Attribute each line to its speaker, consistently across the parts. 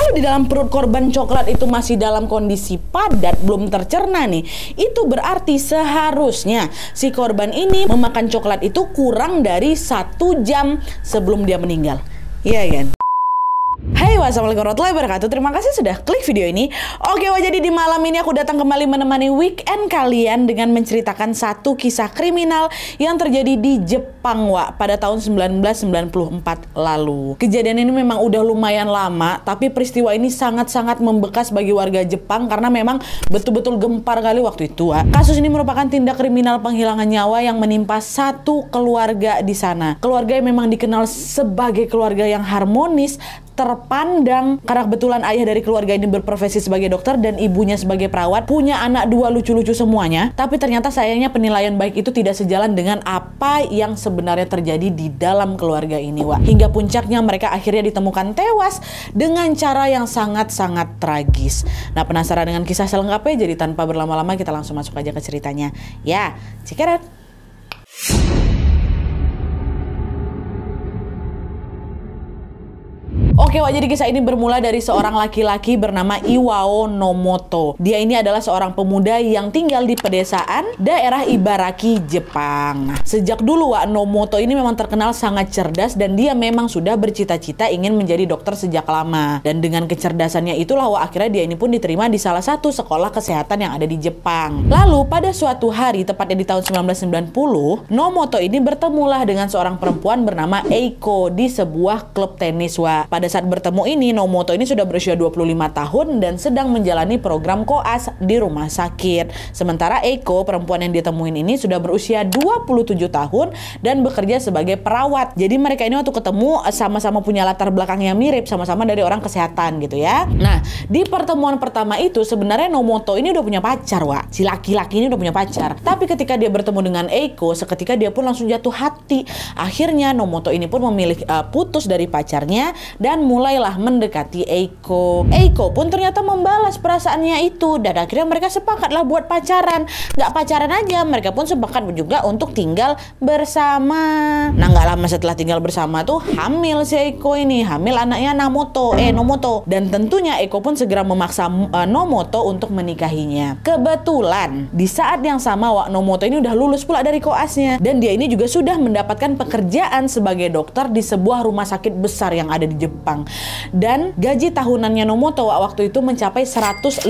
Speaker 1: kalau di dalam perut korban coklat itu masih dalam kondisi padat belum tercerna nih, itu berarti seharusnya si korban ini memakan coklat itu kurang dari satu jam sebelum dia meninggal. Iya kan? Wassalamualaikum warahmatullahi wabarakatuh. Terima kasih sudah klik video ini. Oke, wah jadi di malam ini aku datang kembali menemani weekend kalian dengan menceritakan satu kisah kriminal yang terjadi di Jepang, wa pada tahun 1994 lalu. Kejadian ini memang udah lumayan lama, tapi peristiwa ini sangat-sangat membekas bagi warga Jepang karena memang betul-betul gempar kali waktu itu, wa. Kasus ini merupakan tindak kriminal penghilangan nyawa yang menimpa satu keluarga di sana. Keluarga yang memang dikenal sebagai keluarga yang harmonis, terpandang karena kebetulan ayah dari keluarga ini berprofesi sebagai dokter dan ibunya sebagai perawat punya anak dua lucu-lucu semuanya tapi ternyata sayangnya penilaian baik itu tidak sejalan dengan apa yang sebenarnya terjadi di dalam keluarga ini Wak hingga puncaknya mereka akhirnya ditemukan tewas dengan cara yang sangat-sangat tragis nah penasaran dengan kisah selengkapnya jadi tanpa berlama-lama kita langsung masuk aja ke ceritanya ya cikeran Oke wajah jadi kisah ini bermula dari seorang laki-laki bernama Iwao Nomoto. Dia ini adalah seorang pemuda yang tinggal di pedesaan daerah Ibaraki, Jepang. Nah, sejak dulu Wa Nomoto ini memang terkenal sangat cerdas dan dia memang sudah bercita-cita ingin menjadi dokter sejak lama. Dan dengan kecerdasannya itulah Wak akhirnya dia ini pun diterima di salah satu sekolah kesehatan yang ada di Jepang. Lalu pada suatu hari tepatnya di tahun 1990, Nomoto ini bertemulah dengan seorang perempuan bernama Eiko di sebuah klub tenis Wa. Pada saat saat bertemu ini, Nomoto ini sudah berusia 25 tahun dan sedang menjalani program koas di rumah sakit. Sementara Eiko, perempuan yang ditemuin ini sudah berusia 27 tahun dan bekerja sebagai perawat. Jadi mereka ini waktu ketemu eh, sama-sama punya latar belakang yang mirip, sama-sama dari orang kesehatan gitu ya. Nah, di pertemuan pertama itu sebenarnya Nomoto ini udah punya pacar, Wak. Si laki-laki ini udah punya pacar. Tapi ketika dia bertemu dengan Eiko, seketika dia pun langsung jatuh hati. Akhirnya Nomoto ini pun memilih uh, putus dari pacarnya dan mulailah mendekati Eiko. Eiko pun ternyata membalas perasaannya itu dan akhirnya mereka sepakatlah buat pacaran. Gak pacaran aja, mereka pun sepakat juga untuk tinggal bersama. Nah nggak lama setelah tinggal bersama tuh hamil si Eiko ini, hamil anaknya Namoto, eh Nomoto. Dan tentunya Eiko pun segera memaksa uh, Nomoto untuk menikahinya. Kebetulan di saat yang sama Wak Nomoto ini udah lulus pula dari koasnya dan dia ini juga sudah mendapatkan pekerjaan sebagai dokter di sebuah rumah sakit besar yang ada di Jepang. Jepang. Dan gaji tahunannya Nomoto waktu itu mencapai 150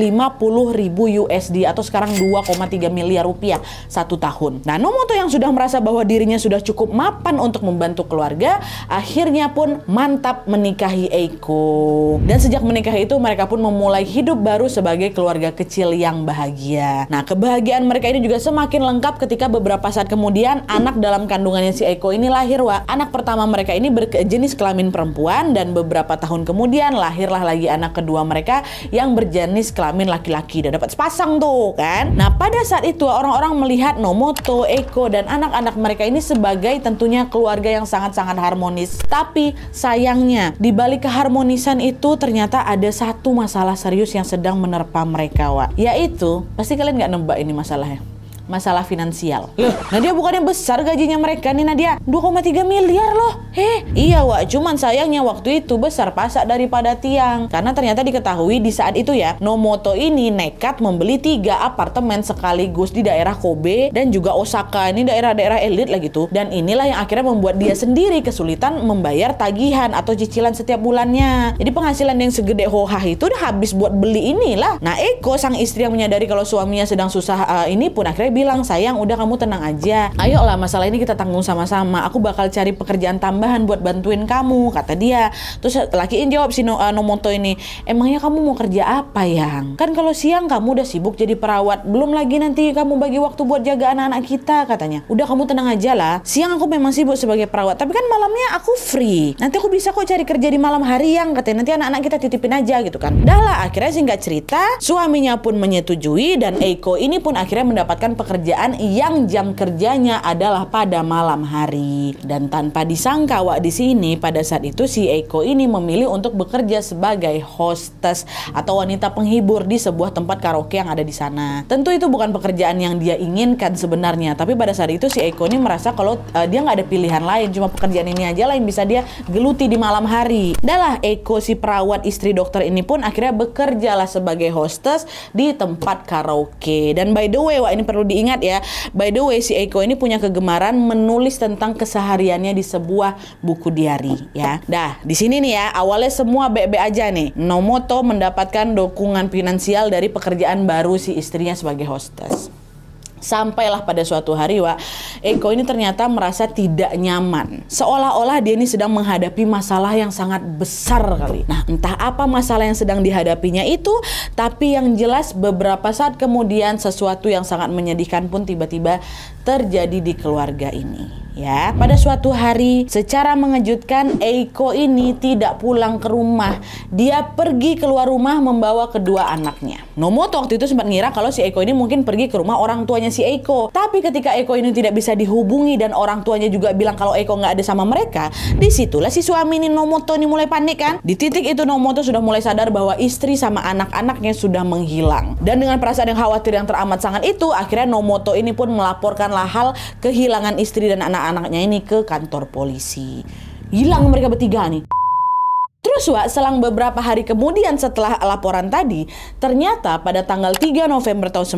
Speaker 1: ribu USD atau sekarang 2,3 miliar rupiah satu tahun. Nah Nomoto yang sudah merasa bahwa dirinya sudah cukup mapan untuk membantu keluarga, akhirnya pun mantap menikahi Eiko. Dan sejak menikah itu mereka pun memulai hidup baru sebagai keluarga kecil yang bahagia. Nah kebahagiaan mereka ini juga semakin lengkap ketika beberapa saat kemudian anak dalam kandungannya si Eko ini lahir, Wak. Anak pertama mereka ini berjenis kelamin perempuan dan beberapa beberapa tahun kemudian lahirlah lagi anak kedua mereka yang berjenis kelamin laki-laki dan dapat sepasang tuh kan. Nah pada saat itu orang-orang melihat Nomoto, Eko dan anak-anak mereka ini sebagai tentunya keluarga yang sangat-sangat harmonis. Tapi sayangnya di balik keharmonisan itu ternyata ada satu masalah serius yang sedang menerpa mereka, Wak. Yaitu pasti kalian nggak nembak ini masalahnya masalah finansial. Loh, Nadia bukannya besar gajinya mereka nih Nadia? 2,3 miliar loh. Heh, iya Wak, cuman sayangnya waktu itu besar pasak daripada tiang. Karena ternyata diketahui di saat itu ya, Nomoto ini nekat membeli tiga apartemen sekaligus di daerah Kobe dan juga Osaka. Ini daerah-daerah elit lah gitu. Dan inilah yang akhirnya membuat dia sendiri kesulitan membayar tagihan atau cicilan setiap bulannya. Jadi penghasilan yang segede hohah itu udah habis buat beli inilah. Nah Eko sang istri yang menyadari kalau suaminya sedang susah uh, ini pun akhirnya bilang, sayang udah kamu tenang aja. ayo lah masalah ini kita tanggung sama-sama. Aku bakal cari pekerjaan tambahan buat bantuin kamu, kata dia. Terus laki ini jawab si eh, Nomoto ini, emangnya kamu mau kerja apa yang? Kan kalau siang kamu udah sibuk jadi perawat, belum lagi nanti kamu bagi waktu buat jaga anak-anak kita, katanya. Udah kamu tenang aja lah. Siang aku memang sibuk sebagai perawat, tapi kan malamnya aku free. Nanti aku bisa kok cari kerja di malam hari yang, katanya. Nanti anak-anak kita titipin aja gitu kan. Dah lah, akhirnya sih nggak cerita, suaminya pun menyetujui dan Eiko ini pun akhirnya mendapatkan pekerjaan pekerjaan yang jam kerjanya adalah pada malam hari. Dan tanpa disangka Wak di sini pada saat itu si Eko ini memilih untuk bekerja sebagai hostess atau wanita penghibur di sebuah tempat karaoke yang ada di sana. Tentu itu bukan pekerjaan yang dia inginkan sebenarnya, tapi pada saat itu si Eko ini merasa kalau uh, dia nggak ada pilihan lain, cuma pekerjaan ini aja lah yang bisa dia geluti di malam hari. Dalah Eko si perawat istri dokter ini pun akhirnya bekerjalah sebagai hostess di tempat karaoke. Dan by the way, Wak ini perlu di ingat ya. By the way, si Eko ini punya kegemaran menulis tentang kesehariannya di sebuah buku diary ya. Dah, di sini nih ya, awalnya semua bebe aja nih. Nomoto mendapatkan dukungan finansial dari pekerjaan baru si istrinya sebagai hostess. Sampailah pada suatu hari, Wak, Eko ini ternyata merasa tidak nyaman. Seolah-olah dia ini sedang menghadapi masalah yang sangat besar kali. Nah, entah apa masalah yang sedang dihadapinya itu, tapi yang jelas beberapa saat kemudian sesuatu yang sangat menyedihkan pun tiba-tiba terjadi di keluarga ini. Ya, pada suatu hari secara mengejutkan Eiko ini tidak pulang ke rumah. Dia pergi keluar rumah membawa kedua anaknya. Nomoto waktu itu sempat ngira kalau si Eiko ini mungkin pergi ke rumah orang tuanya si Eiko. Tapi ketika Eiko ini tidak bisa dihubungi dan orang tuanya juga bilang kalau Eiko nggak ada sama mereka, disitulah si suami ini Nomoto ini mulai panik kan. Di titik itu Nomoto sudah mulai sadar bahwa istri sama anak-anaknya sudah menghilang. Dan dengan perasaan yang khawatir yang teramat sangat itu, akhirnya Nomoto ini pun melaporkanlah hal kehilangan istri dan anak-anak anaknya ini ke kantor polisi hilang mereka bertiga nih Terus Wak, selang beberapa hari kemudian setelah laporan tadi, ternyata pada tanggal 3 November tahun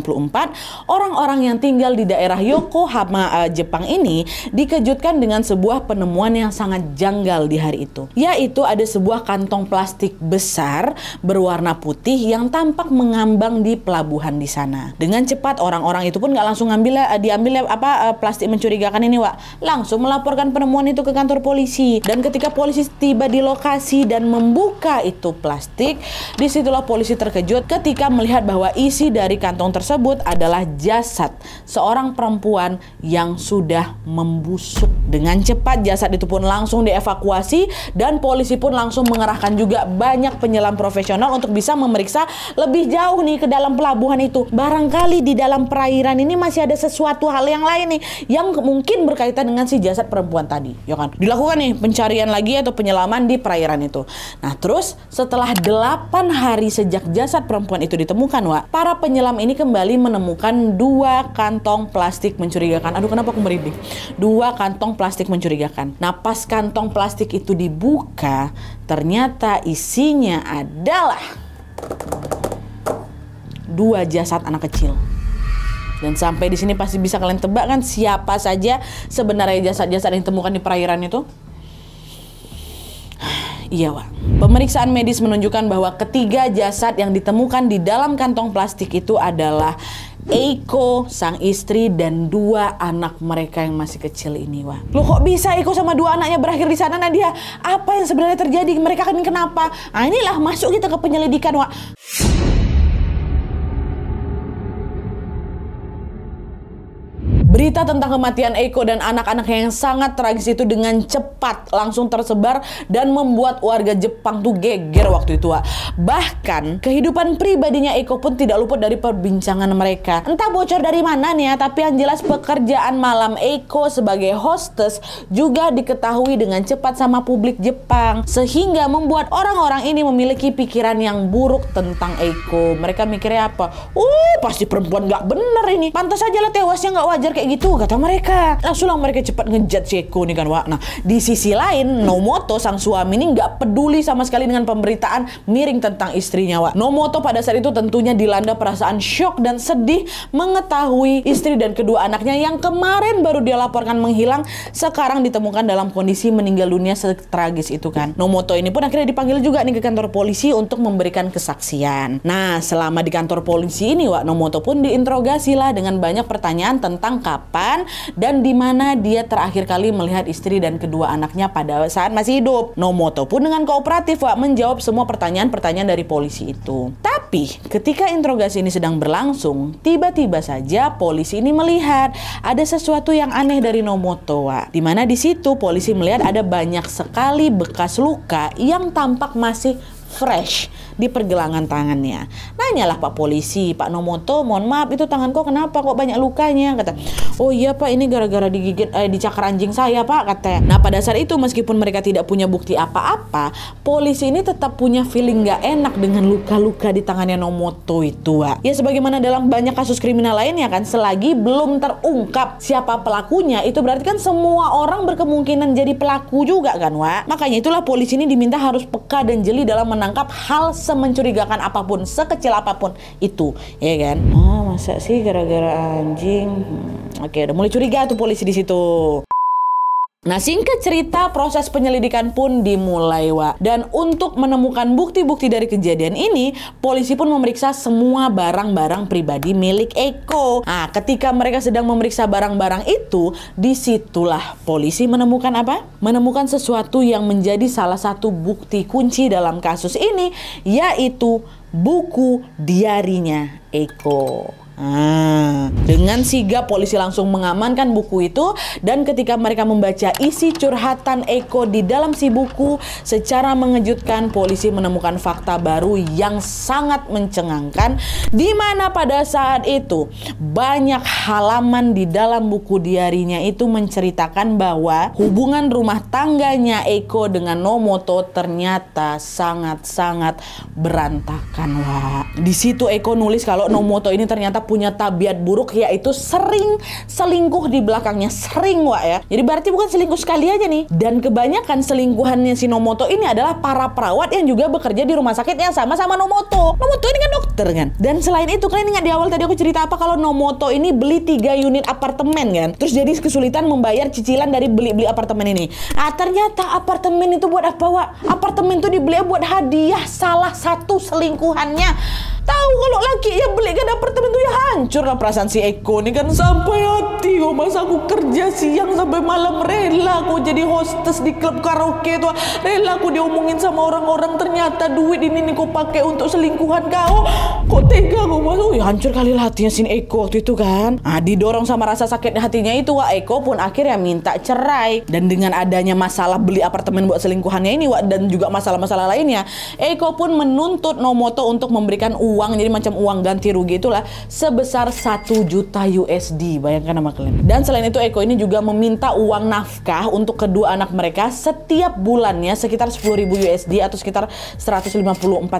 Speaker 1: 1994, orang-orang yang tinggal di daerah Yokohama uh, Jepang ini dikejutkan dengan sebuah penemuan yang sangat janggal di hari itu. Yaitu ada sebuah kantong plastik besar berwarna putih yang tampak mengambang di pelabuhan di sana. Dengan cepat orang-orang itu pun nggak langsung ngambil uh, diambil eh, apa uh, plastik mencurigakan ini Wak, langsung melaporkan penemuan itu ke kantor polisi. Dan ketika polisi tiba di lokasi lokasi dan membuka itu plastik. Disitulah polisi terkejut ketika melihat bahwa isi dari kantong tersebut adalah jasad seorang perempuan yang sudah membusuk. Dengan cepat jasad itu pun langsung dievakuasi dan polisi pun langsung mengerahkan juga banyak penyelam profesional untuk bisa memeriksa lebih jauh nih ke dalam pelabuhan itu. Barangkali di dalam perairan ini masih ada sesuatu hal yang lain nih yang mungkin berkaitan dengan si jasad perempuan tadi, ya kan? Dilakukan nih pencarian lagi atau penyelaman di perairan perairan itu. Nah, terus setelah 8 hari sejak jasad perempuan itu ditemukan, Wak, para penyelam ini kembali menemukan dua kantong plastik mencurigakan. Aduh, kenapa aku merinding? Dua kantong plastik mencurigakan. Nah, pas kantong plastik itu dibuka, ternyata isinya adalah dua jasad anak kecil. Dan sampai di sini pasti bisa kalian tebak kan siapa saja sebenarnya jasad-jasad yang ditemukan di perairan itu? Iya, Wak. Pemeriksaan medis menunjukkan bahwa ketiga jasad yang ditemukan di dalam kantong plastik itu adalah Eiko, sang istri dan dua anak mereka yang masih kecil ini, Wak. Lo kok bisa Eiko sama dua anaknya berakhir di sana, Nadia? Apa yang sebenarnya terjadi? Mereka kan kenapa? Nah, inilah masuk kita ke penyelidikan, Wak. Berita tentang kematian Eko dan anak-anaknya yang sangat tragis itu dengan cepat langsung tersebar dan membuat warga Jepang tuh geger waktu itu. Bahkan kehidupan pribadinya Eko pun tidak luput dari perbincangan mereka. Entah bocor dari mana nih ya, tapi yang jelas pekerjaan malam Eko sebagai hostess juga diketahui dengan cepat sama publik Jepang sehingga membuat orang-orang ini memiliki pikiran yang buruk tentang Eko. Mereka mikirnya apa? Uh, pasti perempuan gak bener ini. Pantas aja lah tewasnya gak wajar kayak gitu kata mereka langsung mereka cepat ngejat si Eko nih kan Wak nah di sisi lain Nomoto sang suami ini nggak peduli sama sekali dengan pemberitaan miring tentang istrinya Wak Nomoto pada saat itu tentunya dilanda perasaan shock dan sedih mengetahui istri dan kedua anaknya yang kemarin baru dia laporkan menghilang sekarang ditemukan dalam kondisi meninggal dunia setragis itu kan Nomoto ini pun akhirnya dipanggil juga nih ke kantor polisi untuk memberikan kesaksian nah selama di kantor polisi ini Wak Nomoto pun diinterogasi lah dengan banyak pertanyaan tentang kabar kapan dan di mana dia terakhir kali melihat istri dan kedua anaknya pada saat masih hidup. Nomoto pun dengan kooperatif Wak menjawab semua pertanyaan-pertanyaan dari polisi itu. Tapi ketika interogasi ini sedang berlangsung, tiba-tiba saja polisi ini melihat ada sesuatu yang aneh dari Nomoto di mana di situ polisi melihat ada banyak sekali bekas luka yang tampak masih fresh di pergelangan tangannya. Nanyalah Pak polisi, Pak Nomoto, mohon maaf itu tangan kok kenapa kok banyak lukanya? Kata, oh iya Pak ini gara-gara digigit eh, dicakar anjing saya Pak kata. Nah pada saat itu meskipun mereka tidak punya bukti apa-apa, polisi ini tetap punya feeling nggak enak dengan luka-luka di tangannya Nomoto itu. Pak. Ya sebagaimana dalam banyak kasus kriminal lainnya kan, selagi belum terungkap siapa pelakunya, itu berarti kan semua orang berkemungkinan jadi pelaku juga kan, Wak. Makanya itulah polisi ini diminta harus peka dan jeli dalam menangkap hal semencurigakan apapun, sekecil apapun itu, ya kan? Oh, masa sih gara-gara anjing? Hmm, Oke, okay, udah mulai curiga tuh polisi di situ. Nah singkat cerita proses penyelidikan pun dimulai Wa. Dan untuk menemukan bukti-bukti dari kejadian ini Polisi pun memeriksa semua barang-barang pribadi milik Eko Nah ketika mereka sedang memeriksa barang-barang itu Disitulah polisi menemukan apa? Menemukan sesuatu yang menjadi salah satu bukti kunci dalam kasus ini Yaitu buku diarinya Eko Hmm. dengan sigap polisi langsung mengamankan buku itu dan ketika mereka membaca isi curhatan Eko di dalam si buku secara mengejutkan polisi menemukan fakta baru yang sangat mencengangkan di mana pada saat itu banyak halaman di dalam buku diarinya itu menceritakan bahwa hubungan rumah tangganya Eko dengan Nomoto ternyata sangat-sangat berantakan. Wah, di situ Eko nulis kalau Nomoto ini ternyata punya tabiat buruk yaitu sering selingkuh di belakangnya sering wa ya jadi berarti bukan selingkuh sekali aja nih dan kebanyakan selingkuhannya si Nomoto ini adalah para perawat yang juga bekerja di rumah sakit yang sama-sama Nomoto Nomoto ini kan dokter kan dan selain itu kalian ingat di awal tadi aku cerita apa kalau Nomoto ini beli tiga unit apartemen kan terus jadi kesulitan membayar cicilan dari beli-beli apartemen ini ah ternyata apartemen itu buat apa wa apartemen itu dibeli buat hadiah salah satu selingkuhannya tahu kalau laki ya beli kan apartemen tuh ya hancur lah perasaan si Eko ini kan sampai hati oh masa aku kerja siang sampai malam rela aku jadi hostess di klub karaoke tuh rela aku diomongin sama orang-orang ternyata duit ini nih kau pakai untuk selingkuhan kau kok tega kok mas oh ya hancur kali lah hatinya si Eko waktu itu kan nah, didorong sama rasa sakit hatinya itu Wak Eko pun akhirnya minta cerai dan dengan adanya masalah beli apartemen buat selingkuhannya ini Wak dan juga masalah-masalah lainnya Eko pun menuntut Nomoto untuk memberikan uang jadi macam uang ganti rugi itulah sebesar 1 juta USD. Bayangkan nama kalian. Dan selain itu Eko ini juga meminta uang nafkah untuk kedua anak mereka setiap bulannya sekitar 10.000 USD atau sekitar 154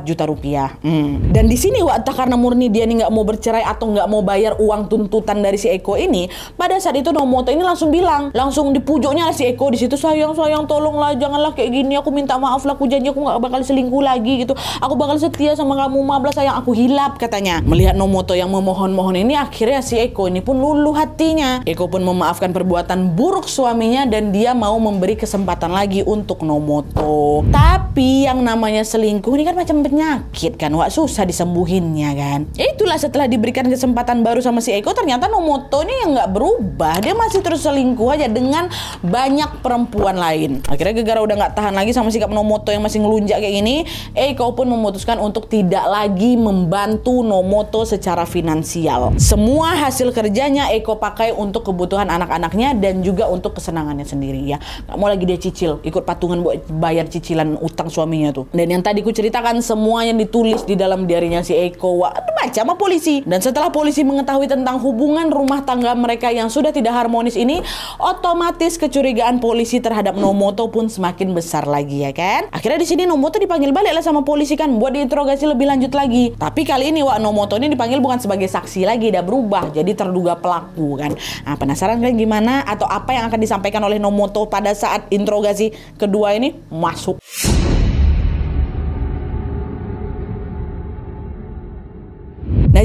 Speaker 1: juta rupiah. Hmm. Dan di sini Wak karena murni dia nih nggak mau bercerai atau nggak mau bayar uang tuntutan dari si Eko ini, pada saat itu Nomoto ini langsung bilang, langsung dipujuknya si Eko di situ sayang sayang tolonglah janganlah kayak gini aku minta maaf lah aku janji aku nggak bakal selingkuh lagi gitu aku bakal setia sama kamu mabla sayang aku hilap katanya melihat Nomoto yang memohon memohon-mohon ini akhirnya si Eko ini pun luluh hatinya. Eko pun memaafkan perbuatan buruk suaminya dan dia mau memberi kesempatan lagi untuk Nomoto. Tapi yang namanya selingkuh ini kan macam penyakit kan, wah susah disembuhinnya kan. Itulah setelah diberikan kesempatan baru sama si Eko ternyata Nomoto ini yang nggak berubah, dia masih terus selingkuh aja dengan banyak perempuan lain. Akhirnya Gegara udah nggak tahan lagi sama sikap Nomoto yang masih ngelunjak kayak gini, Eko pun memutuskan untuk tidak lagi membantu Nomoto secara finansial finansial. Semua hasil kerjanya Eko pakai untuk kebutuhan anak-anaknya dan juga untuk kesenangannya sendiri ya. Gak mau lagi dia cicil, ikut patungan buat bayar cicilan utang suaminya tuh. Dan yang tadi ku ceritakan semua yang ditulis di dalam diarinya si Eko, wah macam sama polisi. Dan setelah polisi mengetahui tentang hubungan rumah tangga mereka yang sudah tidak harmonis ini, otomatis kecurigaan polisi terhadap Nomoto pun semakin besar lagi ya kan. Akhirnya di sini Nomoto dipanggil balik lah sama polisi kan buat diinterogasi lebih lanjut lagi. Tapi kali ini Wak Nomoto ini dipanggil bukan sebagai saksi lagi udah berubah jadi terduga pelaku kan. Nah, penasaran kan gimana atau apa yang akan disampaikan oleh Nomoto pada saat interogasi kedua ini masuk.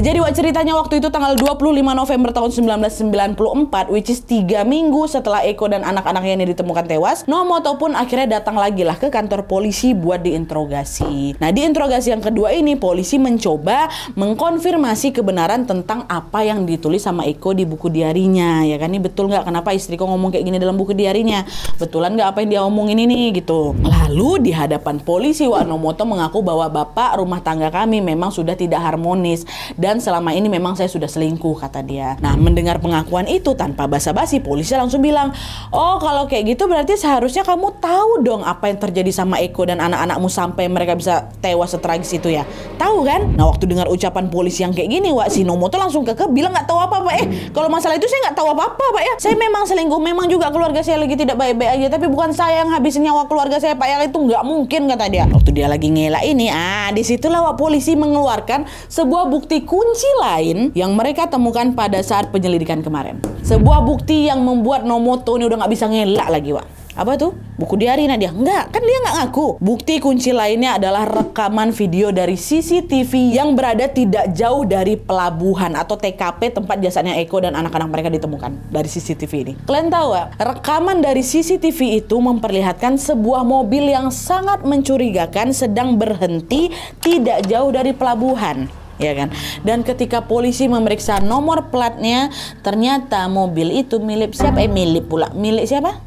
Speaker 1: jadi ceritanya waktu itu tanggal 25 November tahun 1994 which is 3 minggu setelah Eko dan anak-anaknya ini ditemukan tewas, Nomo ataupun akhirnya datang lagi lah ke kantor polisi buat diinterogasi. Nah, di interogasi yang kedua ini polisi mencoba mengkonfirmasi kebenaran tentang apa yang ditulis sama Eko di buku diarinya, ya kan? Ini betul nggak kenapa istri kok ngomong kayak gini dalam buku diarinya? Betulan nggak apa yang dia omongin ini gitu. Lah, Lalu di hadapan polisi Wanomoto mengaku bahwa bapak rumah tangga kami memang sudah tidak harmonis dan selama ini memang saya sudah selingkuh kata dia. Nah mendengar pengakuan itu tanpa basa-basi polisi langsung bilang, oh kalau kayak gitu berarti seharusnya kamu tahu dong apa yang terjadi sama Eko dan anak-anakmu sampai mereka bisa tewas setragis itu ya. Tahu kan? Nah waktu dengar ucapan polisi yang kayak gini Wak Sinomoto langsung keke bilang nggak tahu apa pak eh kalau masalah itu saya nggak tahu apa apa pak ya. Saya memang selingkuh memang juga keluarga saya lagi tidak baik-baik aja tapi bukan saya yang habisin nyawa keluarga saya pak ya itu nggak mungkin kata dia. Waktu dia lagi ngelak ini, ah disitulah wak polisi mengeluarkan sebuah bukti kunci lain yang mereka temukan pada saat penyelidikan kemarin. Sebuah bukti yang membuat Nomoto ini udah nggak bisa ngelak lagi wak apa tuh buku diari Nadia enggak kan dia nggak ngaku bukti kunci lainnya adalah rekaman video dari CCTV yang berada tidak jauh dari pelabuhan atau TKP tempat jasanya Eko dan anak-anak mereka ditemukan dari CCTV ini kalian tahu ya rekaman dari CCTV itu memperlihatkan sebuah mobil yang sangat mencurigakan sedang berhenti tidak jauh dari pelabuhan ya kan? Dan ketika polisi memeriksa nomor platnya, ternyata mobil itu milik siapa? Eh milik pula, milik siapa?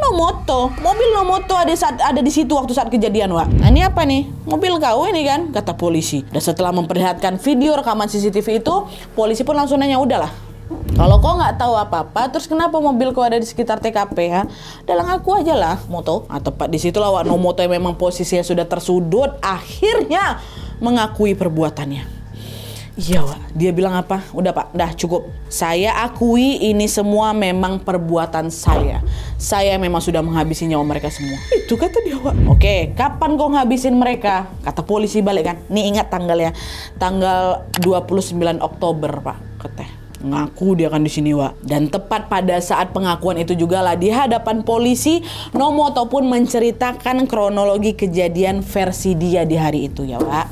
Speaker 1: no moto mobil no moto ada saat ada di situ waktu saat kejadian wa. nah, ini apa nih mobil kau ini kan kata polisi dan setelah memperlihatkan video rekaman CCTV itu polisi pun langsung nanya udahlah kalau kau nggak tahu apa-apa, terus kenapa mobil kau ada di sekitar TKP ya? Dalam aku aja lah, moto. Atau nah, tepat di situ lah, no Nomoto yang memang posisinya sudah tersudut, akhirnya mengakui perbuatannya. Iya, Wak. Dia bilang apa? Udah, Pak. Dah, cukup. Saya akui ini semua memang perbuatan saya. Saya memang sudah menghabisi nyawa mereka semua. Itu kata dia, Wak. Oke, kapan kau ngabisin mereka? Kata polisi balik kan. Nih ingat tanggalnya. Tanggal 29 Oktober, Pak. Kata ngaku dia kan di sini Wak. dan tepat pada saat pengakuan itu juga lah di hadapan polisi Nomo ataupun menceritakan kronologi kejadian versi dia di hari itu ya Wak.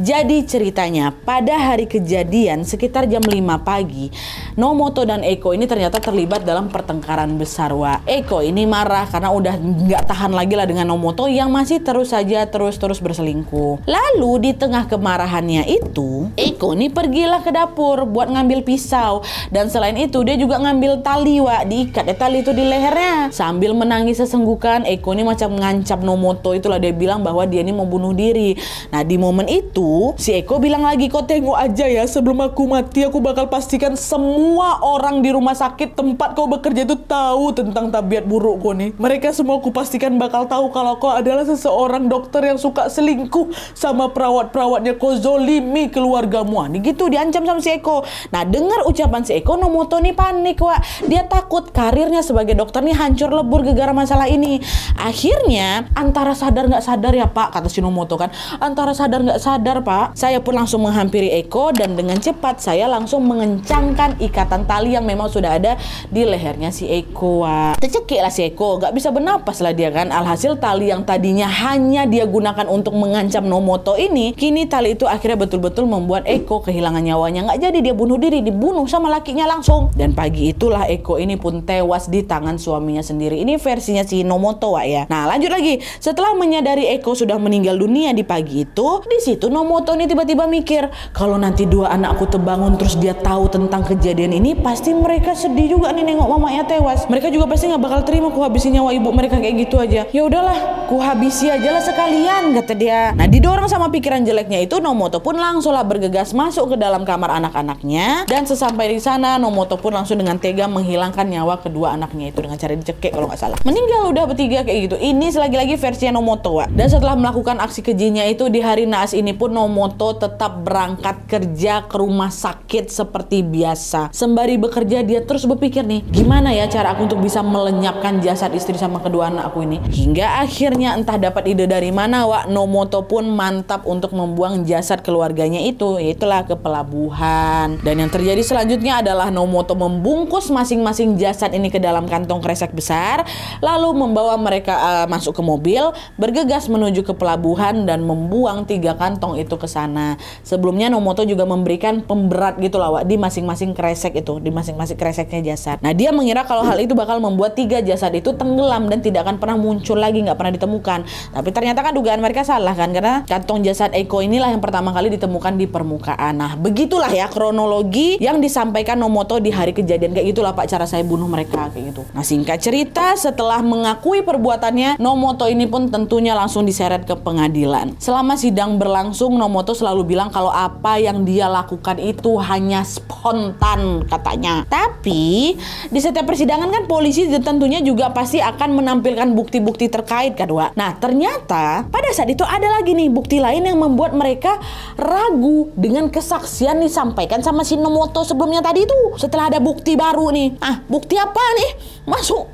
Speaker 1: Jadi ceritanya pada hari kejadian sekitar jam 5 pagi, Nomoto dan Eko ini ternyata terlibat dalam pertengkaran besar. Wah, Eko ini marah karena udah nggak tahan lagi lah dengan Nomoto yang masih terus saja terus-terus berselingkuh. Lalu di tengah kemarahannya itu, Eko ini pergilah ke dapur buat ngambil pisau dan selain itu dia juga ngambil tali Wak diikat ya tali itu di lehernya. Sambil menangis sesenggukan, Eko ini macam ngancam Nomoto itulah dia bilang bahwa dia ini mau bunuh diri. Nah, di momen itu itu, si Eko bilang lagi kau tengok aja ya sebelum aku mati aku bakal pastikan semua orang di rumah sakit tempat kau bekerja itu tahu tentang tabiat buruk kau nih. Mereka semua aku pastikan bakal tahu kalau kau adalah seseorang dokter yang suka selingkuh sama perawat-perawatnya kau zolimi keluargamu. Ah, nih gitu diancam sama si Eko. Nah dengar ucapan si Eko Nomoto nih panik wa. Dia takut karirnya sebagai dokter nih hancur lebur gegara masalah ini. Akhirnya antara sadar nggak sadar ya Pak kata Nomoto kan. Antara sadar nggak sadar Benar pak, saya pun langsung menghampiri Eko dan dengan cepat saya langsung mengencangkan ikatan tali yang memang sudah ada di lehernya si Eko. Tercekik lah si Eko, gak bisa bernapas lah dia kan. Alhasil tali yang tadinya hanya dia gunakan untuk mengancam Nomoto ini, kini tali itu akhirnya betul-betul membuat Eko kehilangan nyawanya. Gak jadi dia bunuh diri, dibunuh sama lakinya langsung. Dan pagi itulah Eko ini pun tewas di tangan suaminya sendiri. Ini versinya si Nomoto Wak, ya. Nah lanjut lagi, setelah menyadari Eko sudah meninggal dunia di pagi itu, di situ Nomoto Momoto ini tiba-tiba mikir kalau nanti dua anakku terbangun terus dia tahu tentang kejadian ini pasti mereka sedih juga nih nengok mamanya tewas mereka juga pasti nggak bakal terima ku habisin nyawa ibu mereka kayak gitu aja ya udahlah ku habisi aja lah sekalian kata dia nah didorong sama pikiran jeleknya itu Nomoto pun langsung lah bergegas masuk ke dalam kamar anak-anaknya dan sesampai di sana Nomoto pun langsung dengan tega menghilangkan nyawa kedua anaknya itu dengan cara dicekik kalau nggak salah meninggal udah bertiga kayak gitu ini selagi lagi versi Nomoto wa. dan setelah melakukan aksi kejinya itu di hari Naas ini pun Purnomoto tetap berangkat kerja ke rumah sakit seperti biasa. Sembari bekerja dia terus berpikir nih, gimana ya cara aku untuk bisa melenyapkan jasad istri sama kedua anak aku ini? Hingga akhirnya entah dapat ide dari mana Wak Nomoto pun mantap untuk membuang jasad keluarganya itu, itulah ke pelabuhan. Dan yang terjadi selanjutnya adalah Nomoto membungkus masing-masing jasad ini ke dalam kantong kresek besar, lalu membawa mereka uh, masuk ke mobil, bergegas menuju ke pelabuhan dan membuang tiga kantong itu ke sana. Sebelumnya Nomoto juga memberikan pemberat gitu lah Wak, di masing-masing kresek itu, di masing-masing kreseknya jasad. Nah, dia mengira kalau hal itu bakal membuat tiga jasad itu tenggelam dan tidak akan pernah muncul lagi, nggak pernah ditemukan. Tapi ternyata kan dugaan mereka salah kan karena kantong jasad Eko inilah yang pertama kali ditemukan di permukaan. Nah, begitulah ya kronologi yang disampaikan Nomoto di hari kejadian kayak gitulah Pak cara saya bunuh mereka kayak gitu. Nah, singkat cerita setelah mengakui perbuatannya, Nomoto ini pun tentunya langsung diseret ke pengadilan. Selama sidang berlangsung, Untung Nomoto selalu bilang kalau apa yang dia lakukan itu hanya spontan katanya. Tapi di setiap persidangan kan polisi tentunya juga pasti akan menampilkan bukti-bukti terkait kan Wak. Nah ternyata pada saat itu ada lagi nih bukti lain yang membuat mereka ragu dengan kesaksian disampaikan sama si Nomoto sebelumnya tadi itu. Setelah ada bukti baru nih. Ah bukti apa nih? Masuk.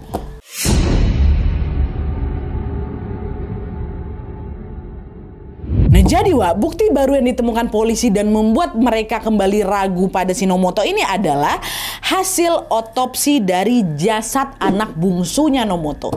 Speaker 1: Jadi Wak, bukti baru yang ditemukan polisi dan membuat mereka kembali ragu pada Sinomoto ini adalah hasil otopsi dari jasad anak bungsunya Nomoto.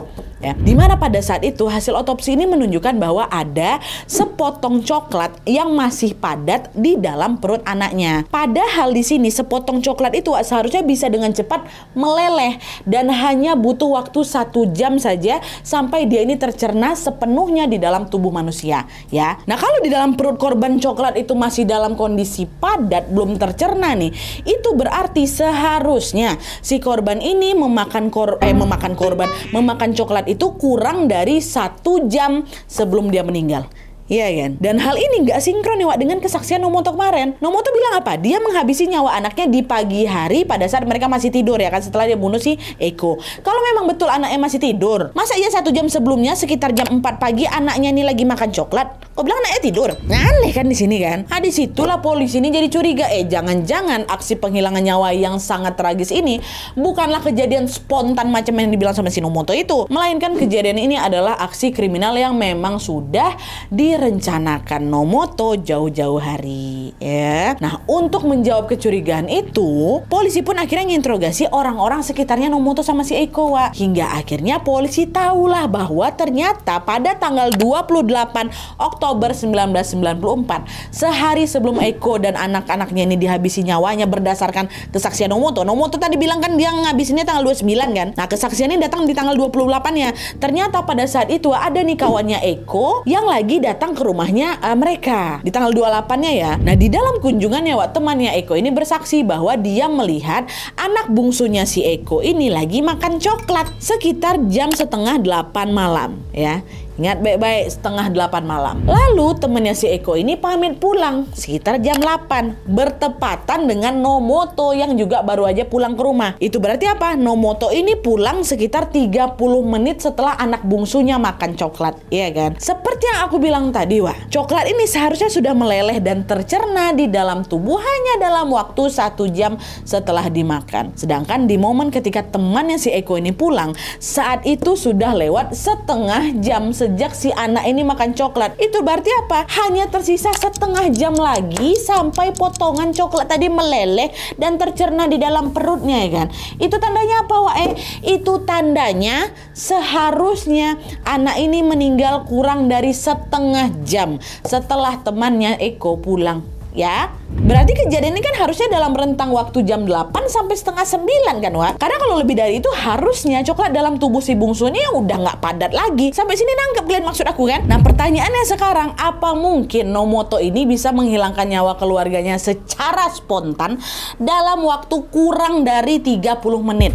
Speaker 1: Ya, dimana pada saat itu hasil otopsi ini menunjukkan bahwa ada sepotong coklat yang masih padat di dalam perut anaknya. Padahal di sini sepotong coklat itu seharusnya bisa dengan cepat meleleh dan hanya butuh waktu satu jam saja sampai dia ini tercerna sepenuhnya di dalam tubuh manusia. Ya, nah kalau di dalam perut korban coklat itu masih dalam kondisi padat belum tercerna nih, itu berarti seharusnya si korban ini memakan kor eh memakan korban, memakan coklat itu kurang dari satu jam sebelum dia meninggal. Iya kan? Dan hal ini nggak sinkron nih Wak dengan kesaksian Nomoto kemarin. Nomoto bilang apa? Dia menghabisi nyawa anaknya di pagi hari pada saat mereka masih tidur ya kan setelah dia bunuh si Eko. Kalau memang betul anaknya masih tidur, masa iya satu jam sebelumnya sekitar jam 4 pagi anaknya ini lagi makan coklat? Kok bilang anaknya tidur? Aneh kan di sini kan? Nah disitulah polisi ini jadi curiga. Eh jangan-jangan aksi penghilangan nyawa yang sangat tragis ini bukanlah kejadian spontan macam yang dibilang sama si Nomoto itu. Melainkan kejadian ini adalah aksi kriminal yang memang sudah di rencanakan Nomoto jauh-jauh hari ya. Nah, untuk menjawab kecurigaan itu, polisi pun akhirnya nginterogasi orang-orang sekitarnya Nomoto sama si Eiko wa. Hingga akhirnya polisi tahulah bahwa ternyata pada tanggal 28 Oktober 1994, sehari sebelum Eiko dan anak-anaknya ini dihabisi nyawanya berdasarkan kesaksian Nomoto. Nomoto tadi bilang kan dia ngabisinnya tanggal 29 kan. Nah, kesaksian ini datang di tanggal 28 ya. Ternyata pada saat itu ada nih kawannya Eko yang lagi datang datang ke rumahnya uh, mereka di tanggal 28-nya ya. Nah, di dalam kunjungannya Wak temannya Eko ini bersaksi bahwa dia melihat anak bungsunya si Eko ini lagi makan coklat sekitar jam setengah 8 malam ya. Ingat baik-baik setengah 8 malam. Lalu temannya si Eko ini pamit pulang sekitar jam 8. Bertepatan dengan Nomoto yang juga baru aja pulang ke rumah. Itu berarti apa? Nomoto ini pulang sekitar 30 menit setelah anak bungsunya makan coklat. Iya kan? Seperti yang aku bilang tadi wah. Coklat ini seharusnya sudah meleleh dan tercerna di dalam tubuh hanya dalam waktu satu jam setelah dimakan. Sedangkan di momen ketika temannya si Eko ini pulang, saat itu sudah lewat setengah jam sejak sejak si anak ini makan coklat. Itu berarti apa? Hanya tersisa setengah jam lagi sampai potongan coklat tadi meleleh dan tercerna di dalam perutnya ya kan. Itu tandanya apa Eh, Itu tandanya seharusnya anak ini meninggal kurang dari setengah jam setelah temannya Eko pulang ya. Berarti kejadian ini kan harusnya dalam rentang waktu jam 8 sampai setengah 9 kan Wak? Karena kalau lebih dari itu harusnya coklat dalam tubuh si bungsu ini udah nggak padat lagi. Sampai sini nangkep kalian maksud aku kan? Nah pertanyaannya sekarang apa mungkin Nomoto ini bisa menghilangkan nyawa keluarganya secara spontan dalam waktu kurang dari 30 menit?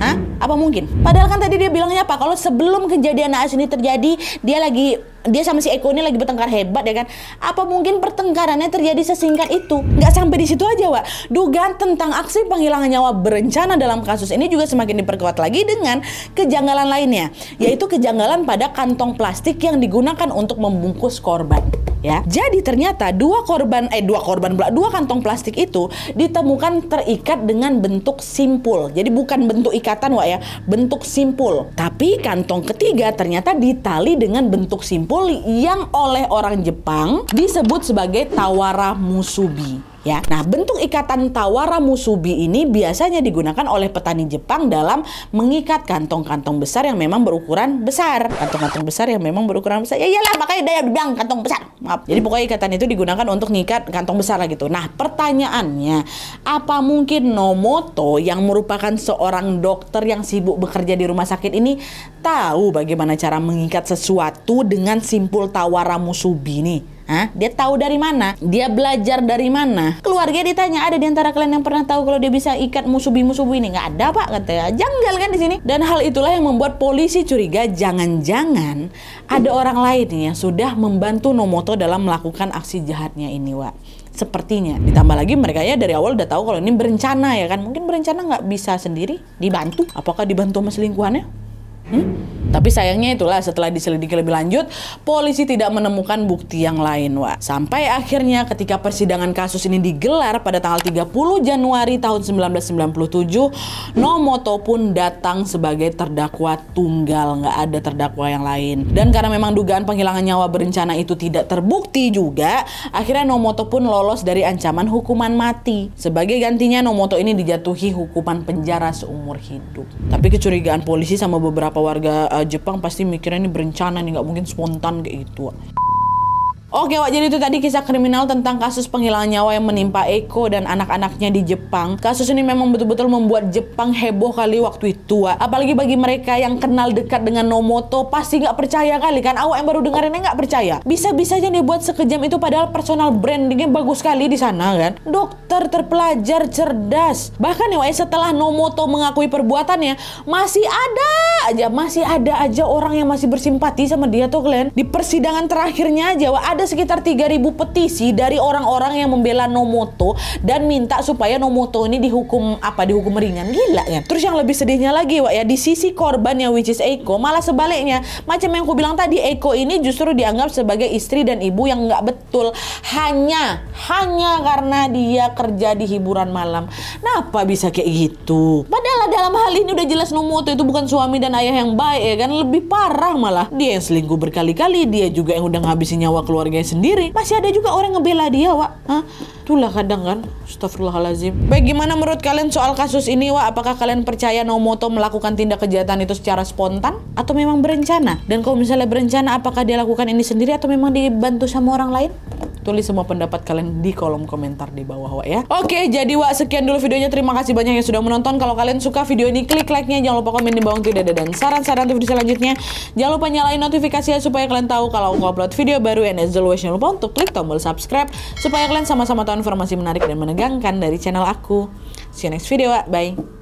Speaker 1: Hah? Apa mungkin? Padahal kan tadi dia bilangnya apa? Kalau sebelum kejadian naas ini terjadi, dia lagi dia sama si Eko ini lagi bertengkar hebat ya kan apa mungkin pertengkarannya terjadi sesingkat itu nggak sampai di situ aja Wak dugaan tentang aksi penghilangan nyawa berencana dalam kasus ini juga semakin diperkuat lagi dengan kejanggalan lainnya yaitu kejanggalan pada kantong plastik yang digunakan untuk membungkus korban ya jadi ternyata dua korban eh dua korban pula dua kantong plastik itu ditemukan terikat dengan bentuk simpul jadi bukan bentuk ikatan Wak ya bentuk simpul tapi kantong ketiga ternyata ditali dengan bentuk simpul kumpul yang oleh orang Jepang disebut sebagai Tawara Musubi. Ya, nah bentuk ikatan tawara musubi ini biasanya digunakan oleh petani Jepang dalam mengikat kantong-kantong besar yang memang berukuran besar, kantong-kantong besar yang memang berukuran besar. Ya iyalah makanya daya bilang kantong besar. Maaf. Jadi pokoknya ikatan itu digunakan untuk mengikat kantong besar lah gitu. Nah, pertanyaannya, apa mungkin Nomoto yang merupakan seorang dokter yang sibuk bekerja di rumah sakit ini tahu bagaimana cara mengikat sesuatu dengan simpul tawara musubi nih? Hah? Dia tahu dari mana? Dia belajar dari mana? Keluarga ditanya, ada di antara kalian yang pernah tahu kalau dia bisa ikat musubi-musubi ini? Nggak ada pak, kata ya. Janggal kan di sini. Dan hal itulah yang membuat polisi curiga jangan-jangan ada orang lain yang sudah membantu Nomoto dalam melakukan aksi jahatnya ini, Wak sepertinya. Ditambah lagi mereka ya dari awal udah tahu kalau ini berencana ya kan. Mungkin berencana nggak bisa sendiri, dibantu. Apakah dibantu sama selingkuhannya? Hmm? Tapi sayangnya itulah setelah diselidiki lebih lanjut, polisi tidak menemukan bukti yang lain, Wak. Sampai akhirnya ketika persidangan kasus ini digelar pada tanggal 30 Januari tahun 1997, Nomoto pun datang sebagai terdakwa tunggal, nggak ada terdakwa yang lain. Dan karena memang dugaan penghilangan nyawa berencana itu tidak terbukti juga, akhirnya Nomoto pun lolos dari ancaman hukuman mati. Sebagai gantinya, Nomoto ini dijatuhi hukuman penjara seumur hidup. Tapi kecurigaan polisi sama beberapa warga uh, eh, Jepang pasti mikirnya ini berencana nih nggak mungkin spontan kayak gitu Oke Wak, jadi itu tadi kisah kriminal tentang kasus penghilangan nyawa yang menimpa Eko dan anak-anaknya di Jepang. Kasus ini memang betul-betul membuat Jepang heboh kali waktu itu Wak. Apalagi bagi mereka yang kenal dekat dengan Nomoto, pasti nggak percaya kali kan. Awak yang baru dengerinnya nggak percaya. Bisa-bisanya dia buat sekejam itu padahal personal brandingnya bagus sekali di sana kan. Dokter terpelajar cerdas. Bahkan ya Wak, setelah Nomoto mengakui perbuatannya, masih ada aja, masih ada aja orang yang masih bersimpati sama dia tuh kalian. Di persidangan terakhirnya aja Wak, ada ada sekitar 3000 petisi dari orang-orang yang membela Nomoto dan minta supaya Nomoto ini dihukum apa dihukum ringan gila ya. Terus yang lebih sedihnya lagi Wak ya di sisi korbannya which is Eiko malah sebaliknya macam yang aku bilang tadi Eko ini justru dianggap sebagai istri dan ibu yang nggak betul hanya hanya karena dia kerja di hiburan malam. Nah apa bisa kayak gitu? Padahal dalam hal ini udah jelas Nomoto itu bukan suami dan ayah yang baik ya kan lebih parah malah dia yang selingkuh berkali-kali dia juga yang udah ngabisin nyawa keluarga keluarganya sendiri masih ada juga orang ngebela dia Wak Hah? itulah kadang kan Astagfirullahalazim baik gimana menurut kalian soal kasus ini Wak apakah kalian percaya Nomoto melakukan tindak kejahatan itu secara spontan atau memang berencana dan kalau misalnya berencana apakah dia lakukan ini sendiri atau memang dibantu sama orang lain Tulis semua pendapat kalian di kolom komentar di bawah, Wak ya. Oke, jadi Wak sekian dulu videonya. Terima kasih banyak yang sudah menonton. Kalau kalian suka video ini, klik like-nya. Jangan lupa komen di bawah untuk ada dan saran-saran untuk video selanjutnya. Jangan lupa nyalain notifikasinya supaya kalian tahu kalau aku upload video baru. And as always, jangan lupa untuk klik tombol subscribe supaya kalian sama-sama tahu informasi menarik dan menegangkan dari channel aku. See you next video, Wak. Bye.